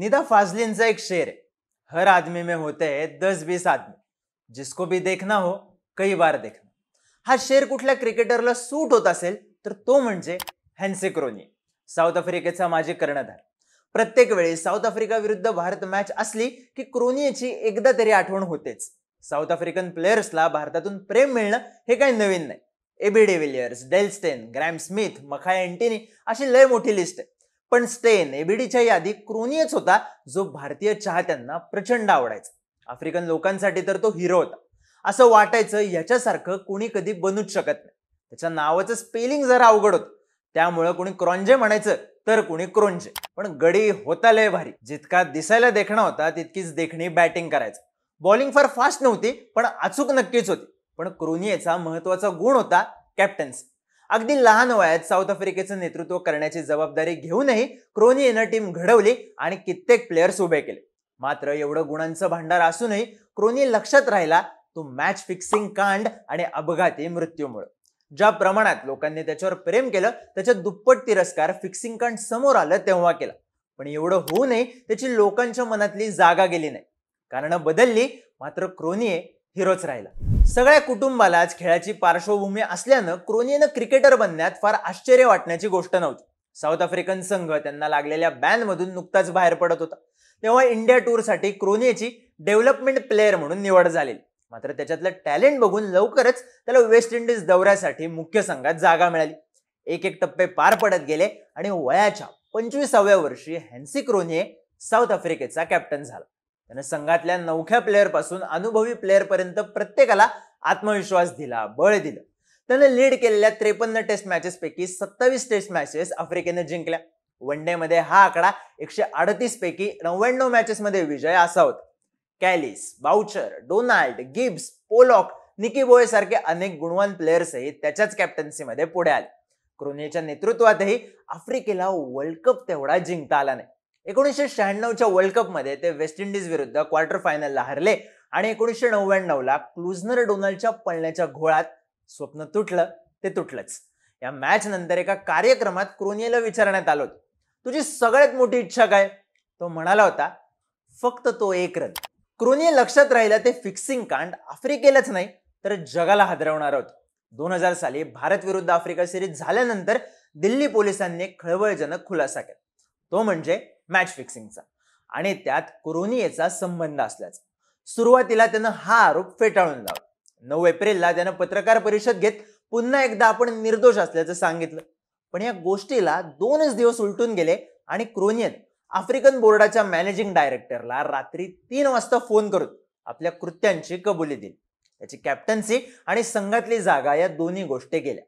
निदा फाजलीन एक शेर आहे हर आदमी में होते दस बीस आदमी जिसको भी देखना हो कई बार देखना हा शेर कुठल्या क्रिकेटरला सूट होत असेल तर तो म्हणजे हॅन्से क्रोनी साऊथ आफ्रिकेचा माजी कर्णधार प्रत्येक वेळी साऊथ आफ्रिका विरुद्ध भारत मॅच असली की क्रोनीची एकदा तरी आठवण होतेच साऊथ आफ्रिकन प्लेयर्सला भारतातून प्रेम मिळणं हे काही नवीन नाही AB de Villiers Dale Steyn Graeme Smith Makhaya Ntini अशी लय मोठी लिस्ट आहे पण स्टेन एबीडीच्या यादी क्रोनियच होता जो भारतीय चाहत्यांना प्रचंड आवडायचा आफ्रिकन लोकांसाठी तर तो हिरो होता असं वाटायचं याच्यासारखं कोणी कधी बनूच शकत नाही त्याच्या नावाचं स्पेलिंग जरा अवघड होत त्यामुळं कोणी क्रॉन्जे म्हणायचं तर कोणी क्रोंजे पण गडी होता लय भारी जितका दिसायला देखणा होता तितकीच देखणी बॅटिंग करायचं बॉलिंग फार फास्ट नव्हती पण अचूक नक्कीच होती पण क्रोनियेचा महत्वाचा गुण होता कॅप्टन्सी अगदी लहान वयात साऊथ आफ्रिकेचं नेतृत्व करण्याची जबाबदारी घेऊनही क्रोनी यानं टीम घडवली आणि कित्येक प्लेयर्स उभे केले मात्र एवढं गुणांचं भांडार असूनही क्रोनी लक्षात राहिला तो मॅच फिक्सिंग कांड आणि अपघाती मृत्यूमुळे ज्या प्रमाणात लोकांनी त्याच्यावर प्रेम केलं त्याच्या दुप्पट तिरस्कार फिक्सिंग कांड समोर आलं तेव्हा केला पण एवढं होऊ त्याची लोकांच्या मनातली जागा गेली नाही कारण बदलली मात्र क्रोनीए हिरोच राहिला सगळ्या कुटुंबालाच खेळाची पार्श्वभूमी असल्यानं क्रोनीनं क्रिकेटर बनण्यात फार आश्चर्य वाटण्याची गोष्ट नव्हती साऊथ आफ्रिकन संघ त्यांना लागलेल्या बॅनमधून नुकताच बाहेर पडत होता तेव्हा इंडिया टूरसाठी क्रोनीची डेव्हलपमेंट प्लेअर म्हणून निवड झालेली मात्र त्याच्यातलं टॅलेंट बघून लवकरच त्याला वेस्ट इंडिज दौऱ्यासाठी मुख्य संघात जागा मिळाली एक एक टप्पे पार पडत गेले आणि वयाच्या पंचवीसाव्या वर्षी हॅन्सी क्रोनिये साऊथ आफ्रिकेचा कॅप्टन झाला त्यानं संघातल्या नवख्या प्लेअरपासून अनुभवी प्लेअरपर्यंत प्रत्येकाला आत्मविश्वास दिला बळ दिलं त्यानं लीड केलेल्या त्रेपन्न टेस्ट मॅचेसपैकी सत्तावीस टेस्ट मॅचेस आफ्रिकेनं जिंकल्या वन डे मध्ये हा आकडा एकशे अडतीस पैकी नव्याण्णव मॅचेसमध्ये विजय असा होता Kallis Boucher Donald Gibbs Pollock Nicky Boje सारखे अनेक गुणवान प्लेयर्सही त्याच्याच कॅप्टन्सीमध्ये पुढे आले क्रोनीच्या नेतृत्वातही आफ्रिकेला वर्ल्ड कप तेवढा जिंकता आला नाही एकोणीसशे शहाण्णवच्या वर्ल्ड कपमध्ये ते वेस्ट इंडिज विरुद्ध क्वार्टर फायनलला हरले आणि एकोणीसशे नव्याण्णवला क्लुझनर डोनाल्डच्या पळण्याच्या घोळात स्वप्न तुटलं ते तुटलंच या मॅच नंतर एका कार्यक्रमात क्रोनियला विचारण्यात आलो तुझी सगळ्यात मोठी इच्छा काय तो म्हणाला होता फक्त तो एक रन क्रोनिय लक्षात राहिला ते फिक्सिंग कांड आफ्रिकेलाच नाही तर जगाला हादरवणार होतं दोन हजार साली भारत विरुद्ध आफ्रिका सिरीज झाल्यानंतर दिल्ली पोलिसांनी खळबळजनक खुलासा केला तो म्हणजे मॅच फिक्सिंगचा आणि त्यात कोरोनियाचा संबंध असल्याचा सुरुवातीला त्यानं हा आरोप फेटाळून लावला नऊ एप्रिलला त्यानं पत्रकार परिषद घेत पुन्हा एकदा आपण निर्दोष असल्याचं सांगितलं पण या गोष्टीला दोनच दिवस उलटून गेले आणि क्रोनियन आफ्रिकन बोर्डाच्या मॅनेजिंग डायरेक्टरला रात्री तीन वाजता फोन करून आपल्या कृत्यांची कबुली दिली त्याची कॅप्टन्सी आणि संघातली जागा या दोन्ही गोष्टी गेल्या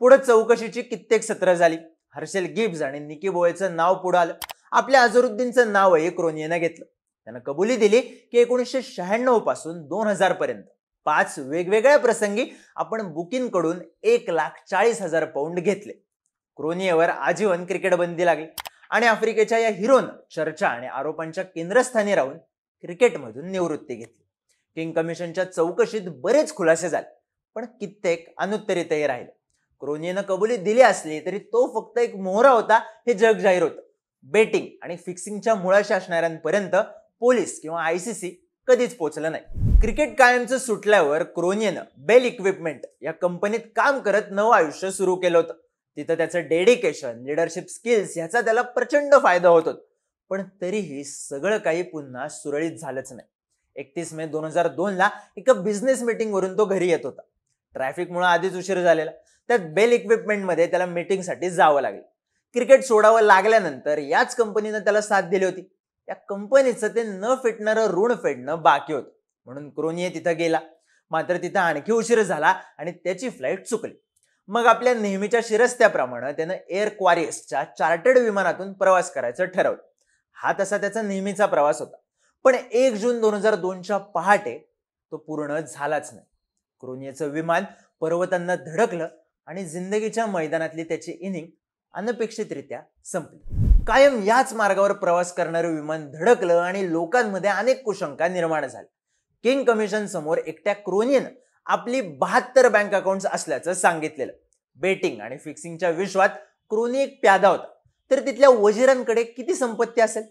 पुढे चौकशीची कित्येक सत्र झाली हर्षेल गिब्ज आणि निकी बोयचं नाव पुढे आलं आपल्या अझरुद्दीनचं नाव क्रोनियेनं घेतलं त्यानं कबुली दिली की एकोणीसशे शहाण्णव पासून दोन हजार पर्यंत पाच वेगवेगळ्या प्रसंगी आपण बुकिनकडून एक लाख चाळीस हजार पौंड घेतले क्रोनियेवर आजीवन क्रिकेट बंदी लागली आणि आफ्रिकेच्या या हिरोनं चर्चा आणि आरोपांच्या केंद्रस्थानी राहून क्रिकेटमधून निवृत्ती घेतली किंग कमिशनच्या चौकशीत बरेच खुलासे झाले पण कित्येक अनुत्तरितही राहिले क्रोनियनं कबुली दिली असली तरी तो फक्त एक मोहरा होता हे जग जाहीर होतं बेटिंग आणि फिक्सिंगच्या मुळाशी असणाऱ्यांपर्यंत पोलीस किंवा आय सी सी कधीच पोचलं नाही क्रिकेट कायमचं सुटल्यावर क्रोनियन बेल इक्विपमेंट या कंपनीत काम करत नवं आयुष्य सुरू केलं होतं तिथं त्याचं डेडिकेशन लिडरशिप स्किल्स ह्याचा त्याला प्रचंड फायदा होतो पण तरीही सगळं काही पुन्हा सुरळीत झालंच नाही एकतीस मे दोन हजार दोनला एका बिझनेस मिटिंगवरून तो घरी येत होता ट्रॅफिकमुळे आधीच उशीर झालेला त्यात बेल इक्विपमेंटमध्ये त्याला मिटिंगसाठी जावं लागेल क्रिकेट सोडावं लागल्यानंतर याच कंपनीनं त्याला साथ दिली होती त्या कंपनीचं ते न फिटणारं ऋण फेडणं बाकी होतं म्हणून क्रोनिये तिथं गेला मात्र तिथं आणखी उशीर झाला आणि त्याची फ्लाईट चुकली मग आपल्या नेहमीच्या शिरस्त्याप्रमाणे त्यानं एअर क्वारियसच्या चार्टर्ड विमानातून प्रवास करायचं ठरवलं हा तसा त्याचा नेहमीचा प्रवास होता पण एक जून दोन हजार दोनच्या पहाटे तो पूर्ण झालाच नाही क्रोनियेचं विमान पर्वतांना धडकलं आणि जिंदगीच्या मैदानातली त्याची इनिंग अनपेक्षितरित्या संपली कायम याच मार्गावर प्रवास करणारं विमान धडकलं आणि लोकांमध्ये अनेक कुशंका निर्माण झाल्या किंग कमिशन समोर एकट्या क्रोनियन आपली बहात्तर बँक अकाउंट असल्याचं सांगितलेलं बेटिंग आणि फिक्सिंगच्या विश्वात क्रोनी एक प्यादा होता तर तिथल्या वजिरांकडे किती संपत्ती असेल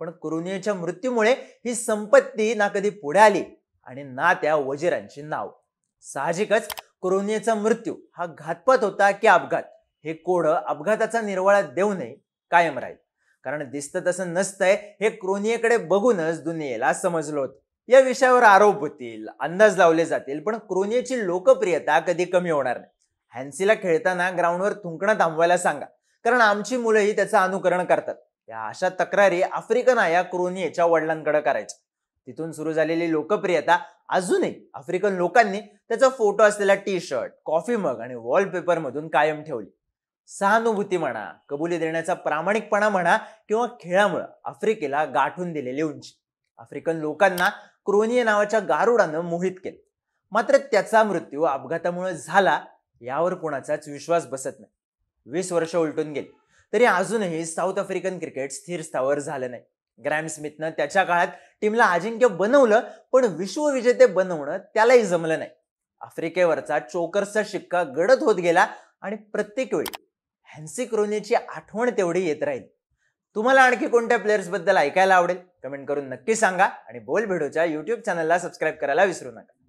पण क्रोनियाच्या मृत्यूमुळे ही संपत्ती ना कधी पुढे आली आणि ना त्या वजिरांची नाव साहजिकच क्रोनियाचा मृत्यू हा घातपात होता की अपघात हे कोड अपघाताचा निर्वाळा नये कायम राहील कारण दिसतं तसं नसतंय हे क्रोनियेकडे बघूनच दुनियेला समजलो या विषयावर आरोप होतील अंदाज लावले जातील पण क्रोनियेची लोकप्रियता कधी कमी होणार नाही हॅन्सीला खेळताना ग्राउंडवर थुंकणं थांबवायला सांगा कारण आमची मुलंही त्याचं अनुकरण करतात या अशा तक्रारी आफ्रिकन आया क्रोनियेच्या वडिलांकडे करायच्या तिथून सुरू झालेली लोकप्रियता अजूनही आफ्रिकन लोकांनी त्याचा फोटो असलेला टी शर्ट कॉफी मग आणि वॉलपेपर मधून कायम ठेवली सहानुभूती म्हणा कबुली देण्याचा प्रामाणिकपणा म्हणा किंवा खेळामुळं आफ्रिकेला गाठून दिलेली उंची आफ्रिकन लोकांना क्रोनिया नावाच्या गारुडानं मोहित केलं मात्र त्याचा मृत्यू अपघातामुळे झाला यावर कोणाचाच विश्वास बसत नाही वीस वर्ष उलटून गेली तरी अजूनही साऊथ आफ्रिकन क्रिकेट स्थिर स्थावर झालं नाही ग्रॅम स्मिथनं त्याच्या काळात टीमला अजिंक्य बनवलं पण विश्वविजेते बनवणं त्यालाही जमलं नाही आफ्रिकेवरचा चोकरचा शिक्का गडत होत गेला आणि प्रत्येक वेळी हॅन्सिक क्रोनीची आठवण तेवढी येत राहील तुम्हाला आणखी कोणत्या प्लेयर्सबद्दल ऐकायला आवडेल कमेंट करून नक्की सांगा आणि बोल भेडोच्या यूट्यूब चॅनलला सबस्क्राईब करायला विसरू नका